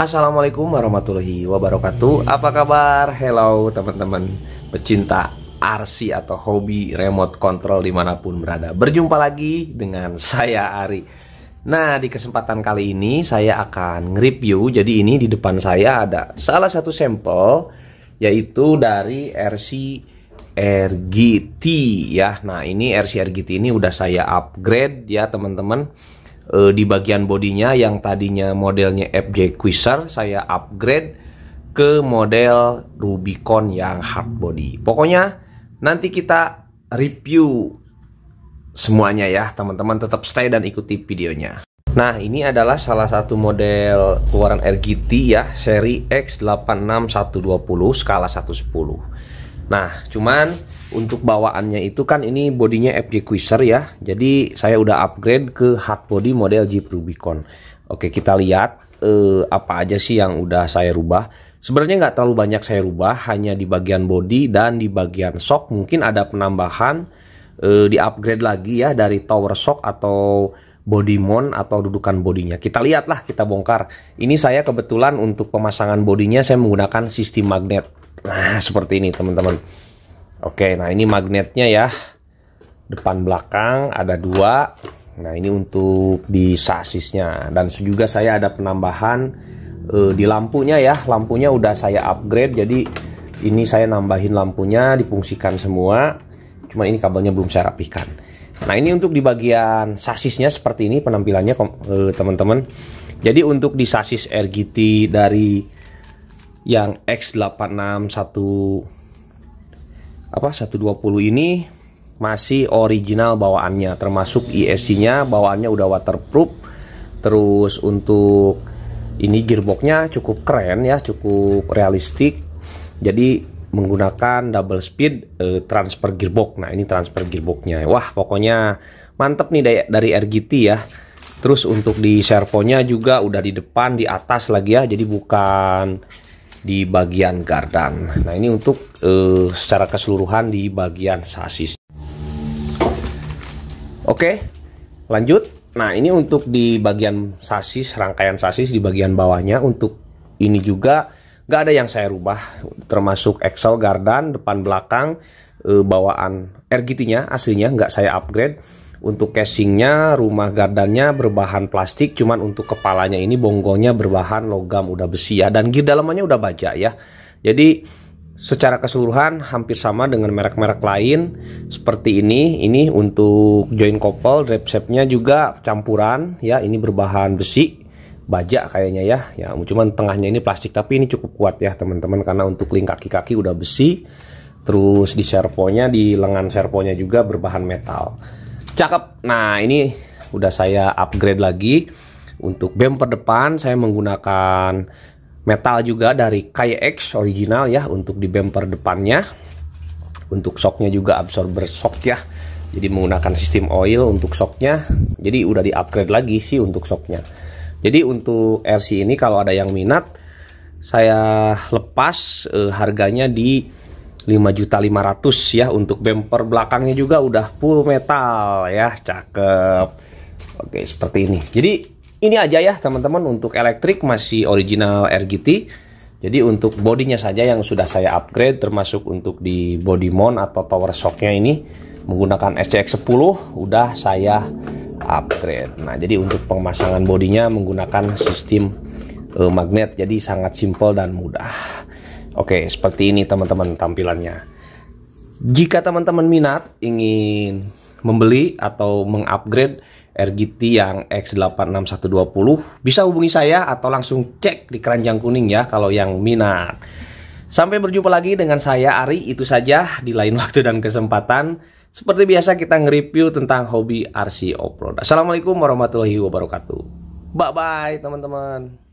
Assalamualaikum warahmatullahi wabarakatuh Apa kabar? Hello teman-teman pecinta RC atau hobi remote control dimanapun berada Berjumpa lagi dengan saya Ari Nah di kesempatan kali ini saya akan nge-review Jadi ini di depan saya ada salah satu sampel Yaitu dari RC RGT ya Nah ini RC RGT ini udah saya upgrade ya teman-teman uh, di bagian bodinya yang tadinya modelnya FJ Cruiser saya upgrade ke model Rubicon yang hard body. Pokoknya nanti kita review semuanya ya teman-teman tetap stay dan ikuti videonya. Nah, ini adalah salah satu model keluaran RGT ya, seri X86120 skala 110. Nah, cuman untuk bawaannya itu kan ini bodinya FJ Quizer ya. Jadi saya udah upgrade ke hard body model Jeep Rubicon. Oke, kita lihat eh, apa aja sih yang udah saya rubah. Sebenarnya nggak terlalu banyak saya rubah, hanya di bagian body dan di bagian shock. Mungkin ada penambahan eh, di upgrade lagi ya dari tower shock atau body mount atau dudukan bodinya. Kita lihatlah, kita bongkar. Ini saya kebetulan untuk pemasangan bodinya saya menggunakan sistem magnet. Nah, seperti ini teman-teman. Oke, nah ini magnetnya ya. Depan belakang ada dua. Nah, ini untuk di sasisnya. Dan juga saya ada penambahan uh, di lampunya ya. Lampunya udah saya upgrade, jadi ini saya nambahin lampunya, dipungsikan semua. Cuma ini kabelnya belum saya rapihkan. Nah, ini untuk di bagian sasisnya seperti ini penampilannya eh, teman-teman. Uh, jadi untuk di sasis RGT dari yang X861 apa 120 ini masih original bawaannya termasuk esc nya bawaannya udah waterproof terus untuk ini gearboxnya cukup keren ya cukup realistik jadi menggunakan double speed eh, transfer gearbox nah ini transfer gearboxnya wah pokoknya mantep nih dari, dari RGT ya terus untuk di servonya juga udah di depan di atas lagi ya jadi bukan di bagian gardan. Nah, ini untuk uh, secara keseluruhan di bagian sasis. Oke, lanjut. Nah, ini untuk di bagian sasis, rangkaian sasis di bagian bawahnya. Untuk ini juga nggak ada yang saya rubah, termasuk axle gardan, depan belakang, uh, bawaan RGT-nya aslinya nggak saya upgrade untuk casingnya, rumah gardannya berbahan plastik, cuman untuk kepalanya ini bonggolnya berbahan logam udah besi ya. Dan gear dalamannya udah baja ya. Jadi secara keseluruhan hampir sama dengan merek-merek lain seperti ini ini untuk join couple drive shape juga campuran ya ini berbahan besi baja kayaknya ya ya cuman tengahnya ini plastik tapi ini cukup kuat ya teman-teman karena untuk link kaki-kaki udah besi terus di servonya di lengan servonya juga berbahan metal Cakep. Nah, ini udah saya upgrade lagi. Untuk bumper depan saya menggunakan metal juga dari KX original ya untuk di bumper depannya. Untuk shocknya juga absorber shock ya. Jadi menggunakan sistem oil untuk shocknya. Jadi udah di upgrade lagi sih untuk shocknya. Jadi untuk RC ini kalau ada yang minat saya lepas eh, harganya di 5.500 ya untuk bumper belakangnya juga udah full metal ya cakep oke seperti ini jadi ini aja ya teman-teman untuk elektrik masih original RGT jadi untuk bodinya saja yang sudah saya upgrade termasuk untuk di body mount atau tower shocknya ini menggunakan SCX10 udah saya upgrade nah jadi untuk pemasangan bodinya menggunakan sistem uh, magnet jadi sangat simple dan mudah Oke, seperti ini teman-teman tampilannya. Jika teman-teman minat ingin membeli atau mengupgrade RGT yang X86120 bisa hubungi saya atau langsung cek di keranjang kuning ya kalau yang minat. Sampai berjumpa lagi dengan saya Ari, itu saja di lain waktu dan kesempatan. Seperti biasa kita nge-review tentang hobi RC Offroad. Assalamualaikum warahmatullahi wabarakatuh. Bye-bye teman-teman.